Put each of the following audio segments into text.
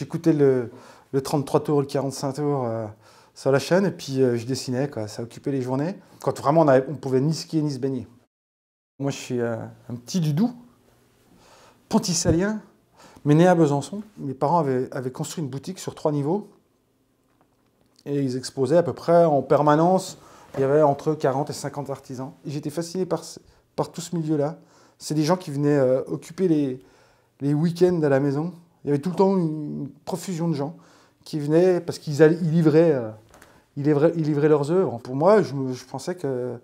J'écoutais le, 33 tours, le 45 tours euh, sur la chaîne, et puis euh, je dessinais, ça occupait les journées. Quand vraiment on, pouvait ni skier ni se baigner. Moi je suis euh, un petit Dudou, pontissalien, mais né à Besançon. Mes parents avaient, construit une boutique sur trois niveaux, et ils exposaient à peu près en permanence, il y avait entre 40 et 50 artisans. J'étais fasciné par, tout ce milieu-là. C'est des gens qui venaient occuper les week-ends à la maison il y avait tout le temps une profusion de gens qui venaient parce qu'ils euh, livraient, ils livraient, leurs œuvres. Pour moi, je, pensais que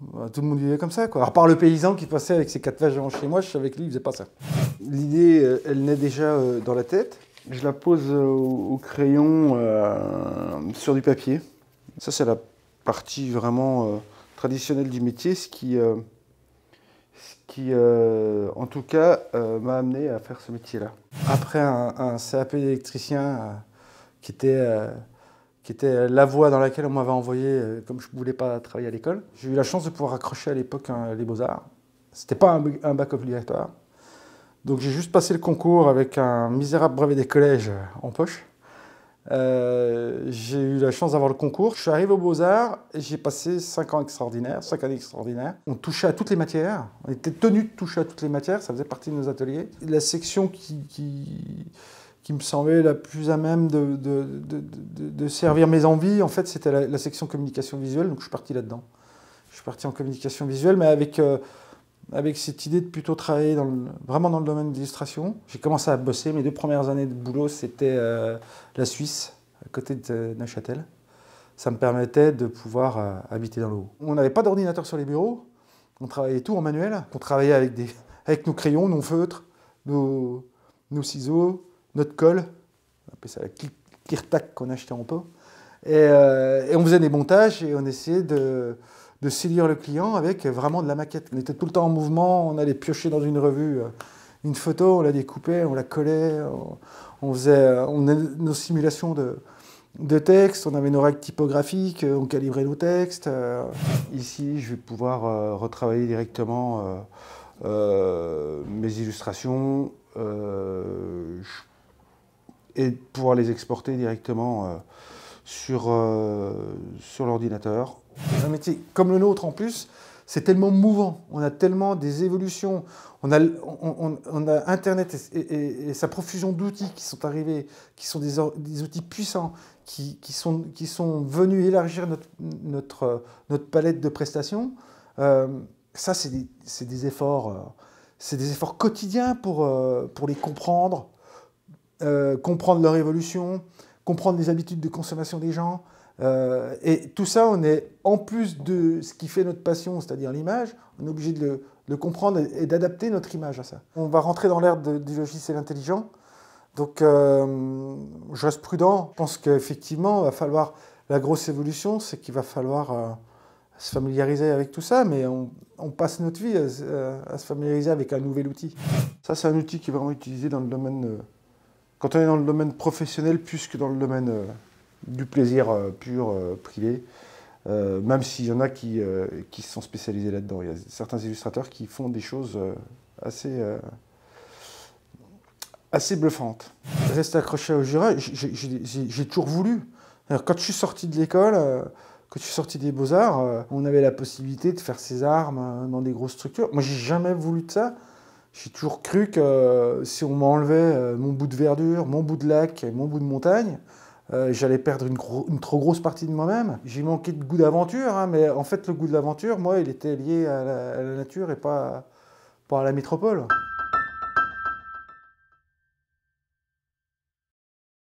bah, tout le monde vivait comme ça. Quoi. À part le paysan qui passait avec ses quatre vaches devant chez moi, je savais que lui, il faisait pas ça. L'idée, euh, elle naît déjà euh, dans la tête. Je la pose au, crayon sur du papier. Ça, c'est la partie vraiment traditionnelle du métier, ce qui ce qui, euh, en tout cas, euh, m'a amené à faire ce métier-là. Après un, CAP d'électricien euh, qui, était, la voie dans laquelle on m'avait envoyé, comme je ne voulais pas travailler à l'école, j'ai eu la chance de pouvoir accrocher à l'époque hein, les beaux-arts. Ce n'était pas un, un, bac obligatoire. Donc j'ai juste passé le concours avec un misérable brevet des collèges en poche. Euh, j'ai eu la chance d'avoir le concours. Je suis arrivé aux Beaux-Arts, j'ai passé 5 ans extraordinaires, 5 années extraordinaires. On touchait à toutes les matières, on était tenu de toucher à toutes les matières, ça faisait partie de nos ateliers. La section qui, qui, me semblait la plus à même de, de, servir mes envies, en fait, c'était la, section communication visuelle, donc je suis parti là-dedans. Je suis parti en communication visuelle, mais avec... Euh, avec cette idée de plutôt travailler dans vraiment dans le domaine de l'illustration. J'ai commencé à bosser, mes deux premières années de boulot, c'était euh, la Suisse, à côté de euh, Neuchâtel. Ça me permettait de pouvoir euh, habiter dans le haut. On n'avait pas d'ordinateur sur les bureaux, on travaillait tout en manuel. On travaillait avec, des, avec nos crayons, nos feutres, nos, nos ciseaux, notre colle, on appelait ça la kirtak qu'on achetait en pot. et on faisait des montages et on essayait de, de séduire le client avec vraiment de la maquette. On était tout le temps en mouvement, on allait piocher dans une revue euh, une photo, on la découpait, on la collait, on, faisait euh, nos simulations de, texte, on avait nos règles typographiques, euh, on calibrait nos textes. Ici, je vais pouvoir retravailler directement mes illustrations et pouvoir les exporter directement sur, euh, sur l'ordinateur. Un métier comme le nôtre en plus, c'est tellement mouvant, on a tellement des évolutions, on a, Internet et, sa profusion d'outils qui sont arrivés, qui sont des, outils puissants, qui, sont, venus élargir notre, palette de prestations. Euh, ça, c'est des, efforts, euh, c'est des efforts quotidiens pour, les comprendre, comprendre leur évolution, comprendre les habitudes de consommation des gens. Euh, et tout ça, on est, en plus de ce qui fait notre passion, c'est-à-dire l'image, on est obligé de le, comprendre et d'adapter notre image à ça. On va rentrer dans l'ère du logiciel intelligent. Donc, euh, je reste prudent. Je pense qu'effectivement, va falloir. La grosse évolution, c'est qu'il va falloir euh, se familiariser avec tout ça, mais on, passe notre vie à, se familiariser avec un nouvel outil. Ça, c'est un outil qui est vraiment utilisé dans le domaine quand on est dans le domaine professionnel plus que dans le domaine euh, du plaisir euh, pur, euh, privé, même s'il y en a qui, qui sont spécialisés là-dedans. Il y a certains illustrateurs qui font des choses assez, assez bluffantes. Reste accroché au Jura, j'ai toujours voulu. quand je suis sorti de l'école, quand je suis sorti des Beaux-Arts, on avait la possibilité de faire ses armes dans des grosses structures. Moi, j'ai jamais voulu de ça. J'ai toujours cru que euh, si on m'enlevait euh, mon bout de verdure, mon bout de lac et mon bout de montagne, euh, j'allais perdre une, trop grosse partie de moi-même. J'ai manqué de goût d'aventure, hein, mais en fait, le goût de l'aventure, moi, il était lié à la, nature et pas à la métropole.